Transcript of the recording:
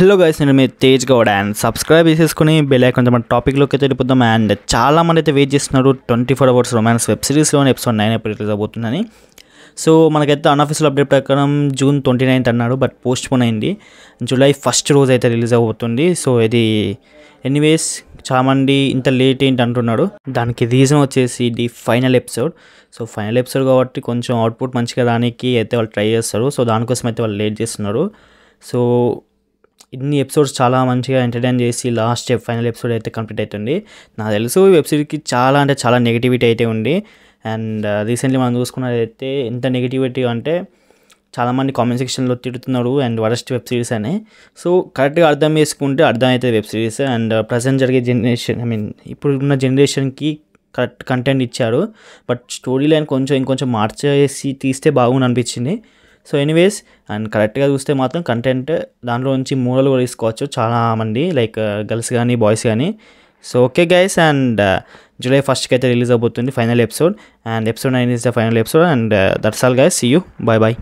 hello guys నేను మీ Tej Goud and subscribe చేసేసుకుని బెల్ ఐకాన్ మన టాపిక్లోకి అయితే వెళ్ళిపోతాం అండ్ చాలా మంది అయితే వెయిట్ చేస్తున్నారు twenty four hours romance web సిరీస్లోని ఎపిసోడ్ నైన్ ఎప్పుడు రిలీజ్ అవుతుందని సో మనకైతే అన్ఆఫీషియల్ అప్డేట్ ప్రకారం జూన్ ట్వంటీ నైన్త్ అన్నాడు బట్ పోస్ట్ పోన్ అయింది జూలై ఫస్ట్ రోజు అయితే రిలీజ్ అవుతుంది సో ఇది ఎనీవేస్ చామండి ఇంత లేట్ ఏంటి అంటున్నాడు దానికి రీజన్ వచ్చేసి ఇది final episode so final episode కాబట్టి కొంచెం అవుట్పుట్ మంచిగా రానికి అయితే వాళ్ళు ట్రై చేస్తారు సో దానికోసం అయితే వాళ్ళు లేట్ చేస్తున్నారు సో ఇన్ని ఎపిసోడ్స్ చాలా మంచిగా ఎంటర్టైన్ చేసి లాస్ట్ ఫైనల్ ఎపిసోడ్ అయితే కంప్లీట్ అవుతుంది నాకు తెలుసు ఈ వెబ్సిరీస్కి చాలా అంటే చాలా నెగిటివిటీ అయితే ఉంది అండ్ రీసెంట్లీ మనం చూసుకున్నదైతే ఎంత నెగిటివిటీ అంటే చాలామంది కామెంట్ సెక్షన్లో తిడుతున్నారు అండ్ వరస్ట్ వెబ్ సిరీస్ అని సో కరెక్ట్గా అర్థం చేసుకుంటే అర్థమవుతుంది వెబ్ సిరీస్ అండ్ ప్రజెంట్ జరిగే జనరేషన్ ఐ మీన్ ఇప్పుడు ఉన్న జనరేషన్కి కరెక్ట్ కంటెంట్ ఇచ్చారు బట్ స్టోరీ లైన్ కొంచెం ఇంకొంచెం మార్చేసి తీస్తే బాగుంది అనిపించింది సో ఎనీవేస్ అండ్ కరెక్ట్గా చూస్తే మాత్రం కంటెంట్ దాంట్లో నుంచి మూడలు కూడా తీసుకోవచ్చు చాలామంది లైక్ గర్ల్స్ కానీ బాయ్స్ కానీ so okay guys and July ఫస్ట్కి అయితే రిలీజ్ అవబోతుంది final episode and episode nine is the final episode and that's all guys see you bye bye